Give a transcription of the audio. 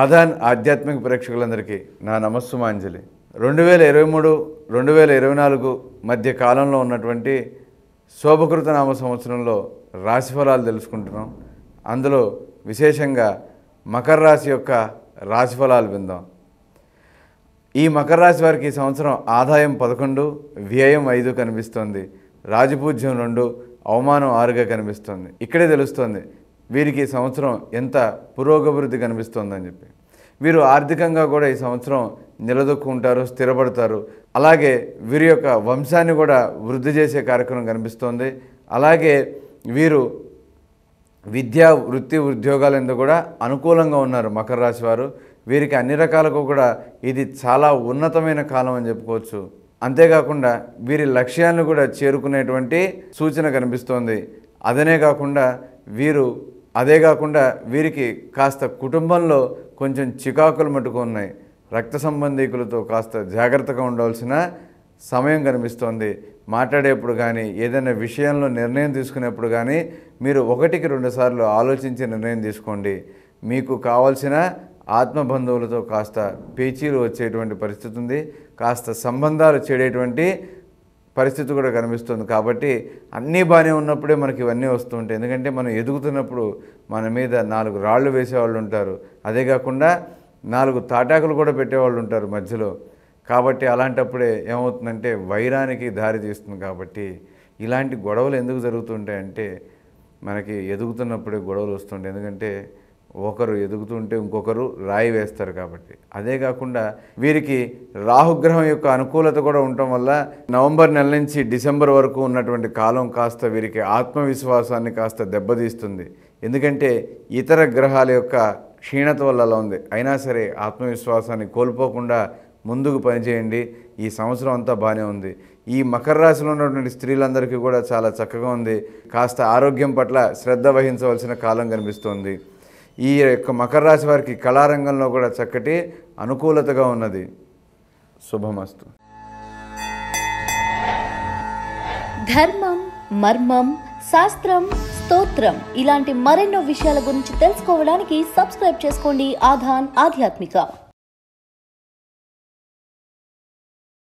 ఆదాన్ ఆధ్యాత్మిక ప్రేక్షకులందరికీ నా నమస్సుమాంజలి రెండు వేల ఇరవై మూడు రెండు వేల ఇరవై నాలుగు మధ్య కాలంలో ఉన్నటువంటి శోభకృత నామ సంవత్సరంలో రాశిఫలాలు తెలుసుకుంటున్నాం అందులో విశేషంగా మకర రాశి యొక్క రాశిఫలాలు విందాం ఈ మకర రాశి వారికి ఈ సంవత్సరం ఆదాయం పదకొండు వ్యయం ఐదు కనిపిస్తోంది రాజపూజ్యం రెండు అవమానం ఆరుగా కనిపిస్తోంది ఇక్కడే తెలుస్తోంది వీరికి ఈ సంవత్సరం ఎంత పురోగభివృద్ధి కనిపిస్తోందని చెప్పి వీరు ఆర్థికంగా కూడా ఈ సంవత్సరం నిలదొక్కుంటారు స్థిరపడతారు అలాగే వీరి యొక్క వంశాన్ని కూడా వృద్ధి చేసే కార్యక్రమం కనిపిస్తోంది అలాగే వీరు విద్యా వృత్తి ఉద్యోగాలందు కూడా అనుకూలంగా ఉన్నారు మకర రాశి వారు వీరికి అన్ని రకాలకు కూడా ఇది చాలా ఉన్నతమైన కాలం అని చెప్పుకోవచ్చు అంతేకాకుండా వీరి లక్ష్యాలను కూడా చేరుకునేటువంటి సూచన కనిపిస్తోంది అదనే కాకుండా వీరు అదే కాకుండా వీరికి కాస్త కుటుంబంలో కొంచెం చికాకులు మట్టుకు ఉన్నాయి రక్త సంబంధికులతో కాస్త జాగ్రత్తగా ఉండవలసిన సమయం కనిపిస్తోంది మాట్లాడేప్పుడు కానీ ఏదైనా విషయంలో నిర్ణయం తీసుకునేప్పుడు కానీ మీరు ఒకటికి రెండుసార్లు ఆలోచించి నిర్ణయం తీసుకోండి మీకు కావలసిన ఆత్మ బంధువులతో కాస్త పేచీలు వచ్చేటువంటి పరిస్థితి ఉంది కాస్త సంబంధాలు చేడేటువంటి పరిస్థితి కూడా కనిపిస్తుంది కాబట్టి అన్నీ బాగానే ఉన్నప్పుడే మనకి ఇవన్నీ వస్తుంటాయి ఎందుకంటే మనం ఎదుగుతున్నప్పుడు మన మీద నాలుగు రాళ్ళు వేసేవాళ్ళు ఉంటారు అదే కాకుండా నాలుగు తాటాకులు కూడా పెట్టేవాళ్ళు ఉంటారు మధ్యలో కాబట్టి అలాంటప్పుడే ఏమవుతుందంటే వైరానికి దారి తీస్తుంది కాబట్టి ఇలాంటి గొడవలు ఎందుకు జరుగుతుంటాయంటే మనకి ఎదుగుతున్నప్పుడే గొడవలు వస్తుంటాయి ఎందుకంటే ఒకరు ఎదుగుతుంటే ఇంకొకరు రాయి వేస్తారు కాబట్టి అదే కాకుండా వీరికి రాహుగ్రహం యొక్క అనుకూలత కూడా ఉండటం వల్ల నవంబర్ నెల నుంచి డిసెంబర్ వరకు ఉన్నటువంటి కాలం కాస్త వీరికి ఆత్మవిశ్వాసాన్ని కాస్త దెబ్బతీస్తుంది ఎందుకంటే ఇతర గ్రహాల యొక్క క్షీణత వల్ల అలా ఉంది అయినా సరే ఆత్మవిశ్వాసాన్ని కోల్పోకుండా ముందుకు పనిచేయండి ఈ సంవత్సరం అంతా బాగానే ఉంది ఈ మకర రాశిలో ఉన్నటువంటి స్త్రీలందరికీ కూడా చాలా చక్కగా ఉంది కాస్త ఆరోగ్యం పట్ల శ్రద్ధ వహించవలసిన కాలం కనిపిస్తోంది ఈ యొక్క మకర రాశి వారికి కళారంగంలో కూడా చక్కటి అనుకూలతగా ఉన్నది శుభమస్తు ధర్మం మర్మం శాస్త్రం స్తోత్రం ఇలాంటి మరెన్నో విషయాల గురించి తెలుసుకోవడానికి సబ్స్క్రైబ్ చేసుకోండి ఆధాన్ ఆధ్యాత్మిక